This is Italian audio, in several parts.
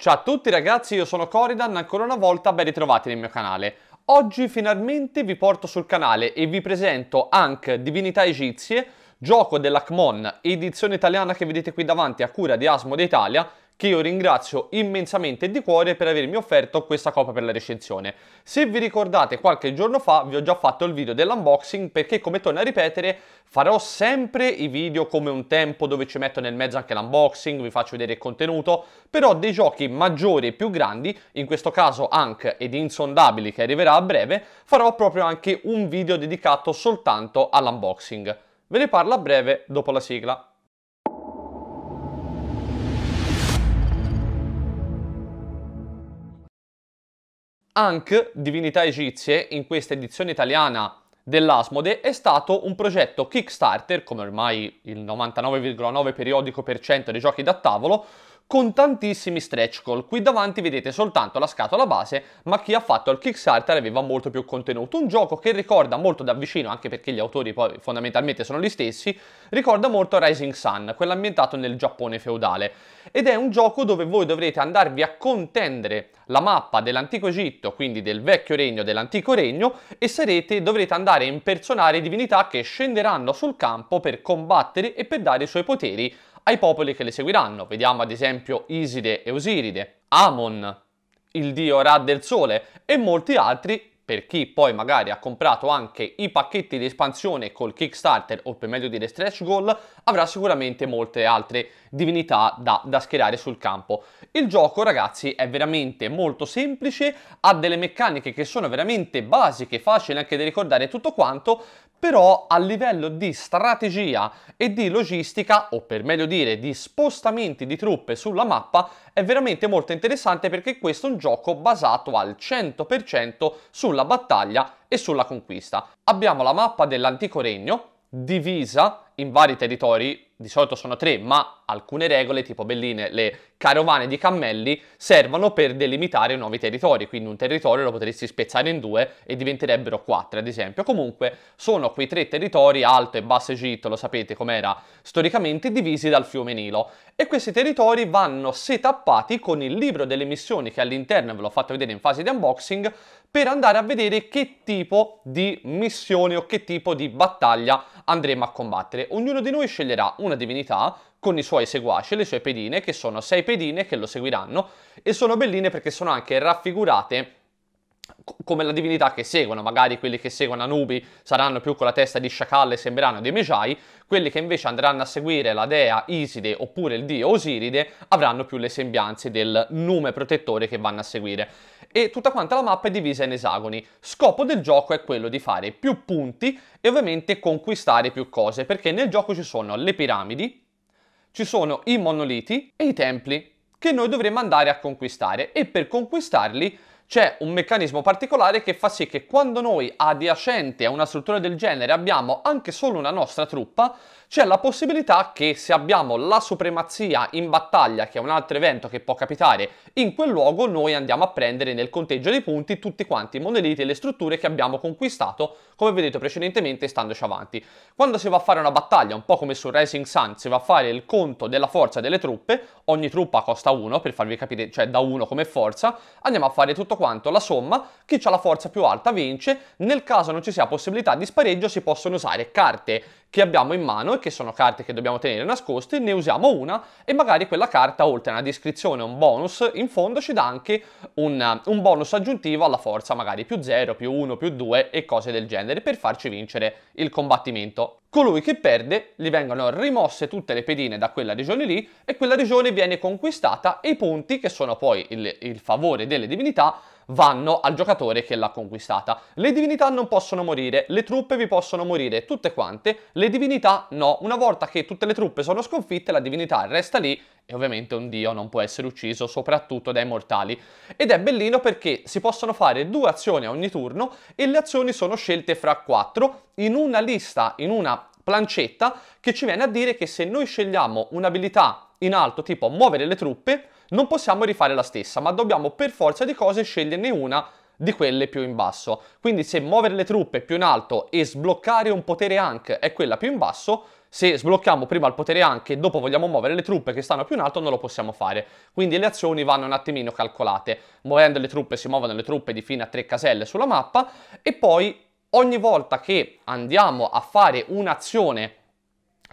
Ciao a tutti ragazzi, io sono Coridan, ancora una volta ben ritrovati nel mio canale. Oggi finalmente vi porto sul canale e vi presento Ankh Divinità Egizie, gioco dell'Akmon, edizione italiana che vedete qui davanti a cura di Asmode Italia, che io ringrazio immensamente di cuore per avermi offerto questa copia per la recensione. Se vi ricordate qualche giorno fa vi ho già fatto il video dell'unboxing perché come torno a ripetere farò sempre i video come un tempo dove ci metto nel mezzo anche l'unboxing, vi faccio vedere il contenuto, però dei giochi maggiori e più grandi, in questo caso Ankh ed Insondabili che arriverà a breve, farò proprio anche un video dedicato soltanto all'unboxing. Ve ne parlo a breve dopo la sigla. Ankh, Divinità Egizie, in questa edizione italiana dell'Asmode, è stato un progetto Kickstarter, come ormai il 99,9 periodico per cento dei giochi da tavolo, con tantissimi stretch goal. Qui davanti vedete soltanto la scatola base, ma chi ha fatto il Kickstarter aveva molto più contenuto. Un gioco che ricorda molto da vicino, anche perché gli autori poi fondamentalmente sono gli stessi, ricorda molto Rising Sun, quello ambientato nel Giappone feudale. Ed è un gioco dove voi dovrete andarvi a contendere la mappa dell'antico Egitto, quindi del vecchio regno dell'antico regno, e sarete, dovrete andare a impersonare divinità che scenderanno sul campo per combattere e per dare i suoi poteri ai popoli che le seguiranno. Vediamo ad esempio Iside e Osiride, Amon, il dio Ra del Sole e molti altri per chi poi magari ha comprato anche i pacchetti di espansione col Kickstarter o per meglio dire Stretch Goal, avrà sicuramente molte altre divinità da, da, schierare sul campo. Il gioco ragazzi è veramente molto semplice, ha delle meccaniche che sono veramente basiche, facili anche da ricordare tutto quanto, però a livello di strategia e di logistica, o per meglio dire di spostamenti di truppe sulla mappa, è veramente molto interessante perché questo è un gioco basato al 100% sulla battaglia e sulla conquista. Abbiamo la mappa dell'antico regno, divisa in vari territori, di solito sono tre, ma alcune regole, tipo belline, le carovane di cammelli, servono per delimitare nuovi territori, quindi un territorio lo potresti spezzare in due e diventerebbero quattro, ad esempio. Comunque sono quei tre territori, Alto e Basso Egitto, lo sapete com'era storicamente, divisi dal fiume Nilo. E questi territori vanno setappati con il libro delle missioni che all'interno ve l'ho fatto vedere in fase di unboxing, per andare a vedere che tipo di missione o che tipo di battaglia andremo a combattere ognuno di noi sceglierà una divinità con i suoi seguaci e le sue pedine, che sono sei pedine che lo seguiranno, e sono belline perché sono anche raffigurate come la divinità che seguono, magari quelli che seguono Anubi saranno più con la testa di sciacalle e sembreranno dei Mejai, quelli che invece andranno a seguire la dea Iside oppure il dio Osiride avranno più le sembianze del nume protettore che vanno a seguire e tutta quanta la mappa è divisa in esagoni. Scopo del gioco è quello di fare più punti e ovviamente conquistare più cose, perché nel gioco ci sono le piramidi, ci sono i monoliti e i templi che noi dovremmo andare a conquistare e per conquistarli c'è un meccanismo particolare che fa sì che quando noi adiacenti a una struttura del genere abbiamo anche solo una nostra truppa, c'è la possibilità che se abbiamo la supremazia in battaglia, che è un altro evento che può capitare in quel luogo, noi andiamo a prendere nel conteggio dei punti tutti quanti i monoliti e le strutture che abbiamo conquistato, come vedete precedentemente, standoci avanti. Quando si va a fare una battaglia, un po' come su Rising Sun, si va a fare il conto della forza delle truppe, ogni truppa costa 1, per farvi capire, cioè da 1 come forza, andiamo a fare tutto quanto la somma, chi ha la forza più alta vince, nel caso non ci sia possibilità di spareggio si possono usare carte che abbiamo in mano e che sono carte che dobbiamo tenere nascoste, ne usiamo una e magari quella carta, oltre a una descrizione, un bonus, in fondo ci dà anche un, eh, un bonus aggiuntivo alla forza, magari più 0, più 1, più 2 e cose del genere per farci vincere il combattimento. Colui che perde gli vengono rimosse tutte le pedine da quella regione lì e quella regione viene conquistata e i punti, che sono poi il, il favore delle divinità, vanno al giocatore che l'ha conquistata. Le divinità non possono morire, le truppe vi possono morire, tutte quante, le divinità no, una volta che tutte le truppe sono sconfitte la divinità resta lì e ovviamente un dio non può essere ucciso soprattutto dai mortali. Ed è bellino perché si possono fare due azioni a ogni turno e le azioni sono scelte fra quattro in una lista, in una plancetta che ci viene a dire che se noi scegliamo un'abilità in alto tipo muovere le truppe non possiamo rifare la stessa ma dobbiamo per forza di cose sceglierne una di quelle più in basso. Quindi se muovere le truppe più in alto e sbloccare un potere anche è quella più in basso, se sblocchiamo prima il potere anche e dopo vogliamo muovere le truppe che stanno più in alto non lo possiamo fare. Quindi le azioni vanno un attimino calcolate. Muovendo le truppe si muovono le truppe di fino a tre caselle sulla mappa e poi ogni volta che andiamo a fare un'azione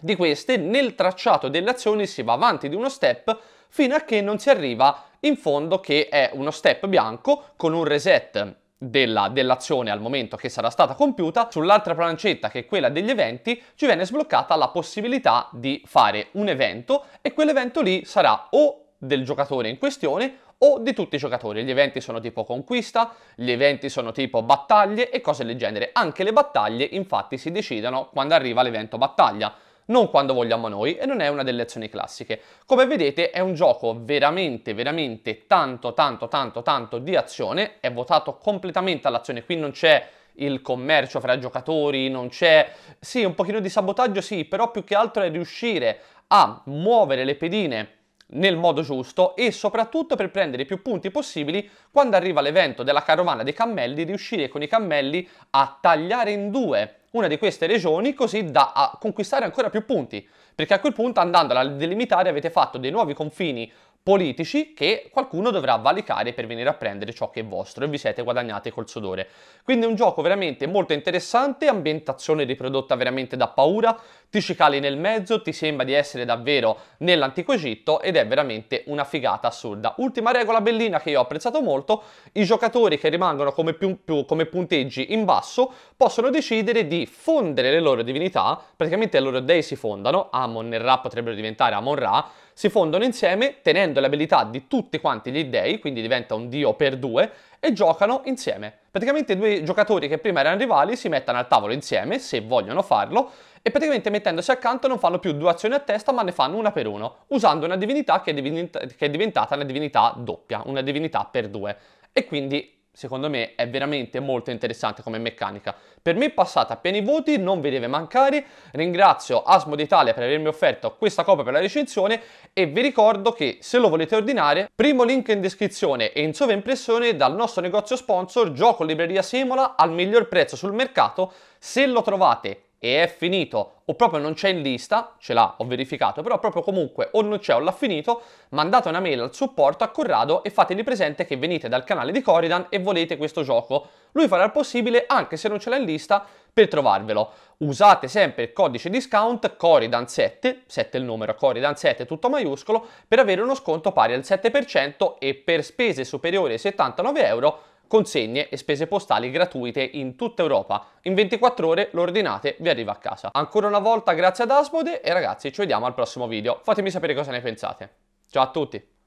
di queste nel tracciato delle azioni si va avanti di uno step fino a che non si arriva in fondo che è uno step bianco con un reset della, dell'azione al momento che sarà stata compiuta, sull'altra plancetta che è quella degli eventi ci viene sbloccata la possibilità di fare un evento e quell'evento lì sarà o del giocatore in questione o di tutti i giocatori. Gli eventi sono tipo conquista, gli eventi sono tipo battaglie e cose del genere. Anche le battaglie infatti si decidono quando arriva l'evento battaglia non quando vogliamo noi e non è una delle azioni classiche. Come vedete è un gioco veramente, veramente tanto, tanto, tanto, tanto di azione, è votato completamente all'azione, qui non c'è il commercio fra giocatori, non c'è... Sì, un pochino di sabotaggio sì, però più che altro è riuscire a muovere le pedine nel modo giusto e soprattutto per prendere più punti possibili quando arriva l'evento della carovana dei cammelli, riuscire con i cammelli a tagliare in due una di queste regioni così da conquistare ancora più punti, perché a quel punto andando a delimitare avete fatto dei nuovi confini politici che qualcuno dovrà valicare per venire a prendere ciò che è vostro e vi siete guadagnate col sudore. Quindi è un gioco veramente molto interessante, ambientazione riprodotta veramente da paura, ti ci cali nel mezzo, ti sembra di essere davvero nell'antico Egitto ed è veramente una figata assurda. Ultima regola bellina che io ho apprezzato molto, i giocatori che rimangono come, più, più, come punteggi in basso possono decidere di fondere le loro divinità, praticamente i loro dei si fondano, Amon e Ra potrebbero diventare Amon Ra, si fondono insieme tenendo le abilità di tutti quanti gli dei, quindi diventa un dio per due, e giocano insieme. Praticamente due giocatori che prima erano rivali si mettono al tavolo insieme, se vogliono farlo, e praticamente mettendosi accanto non fanno più due azioni a testa ma ne fanno una per uno, usando una divinità che è, diventa- che è diventata una divinità doppia, una divinità per due. E quindi secondo me è veramente molto interessante come meccanica. Per me passata a pieni voti, non vi deve mancare, ringrazio Asmo d'Italia per avermi offerto questa copia per la recensione e vi ricordo che se lo volete ordinare, primo link in descrizione e in sovraimpressione dal nostro negozio sponsor Gioco Libreria Semola al miglior prezzo sul mercato, se lo trovate e è finito o proprio non c'è in lista, ce l'ha, ho verificato, però proprio comunque o non c'è o l'ha finito, mandate una mail al supporto a Corrado e fategli presente che venite dal canale di Coridan e volete questo gioco. Lui farà il possibile, anche se non ce l'ha in lista, per trovarvelo. Usate sempre il codice discount Coridan7, 7 il numero, Coridan7 tutto maiuscolo, per avere uno sconto pari al 7% e per spese superiori ai 79 euro consegne e spese postali gratuite in tutta Europa. In 24 ore lo ordinate, vi arriva a casa. Ancora una volta grazie ad Asmode e ragazzi ci vediamo al prossimo video. Fatemi sapere cosa ne pensate. Ciao a tutti!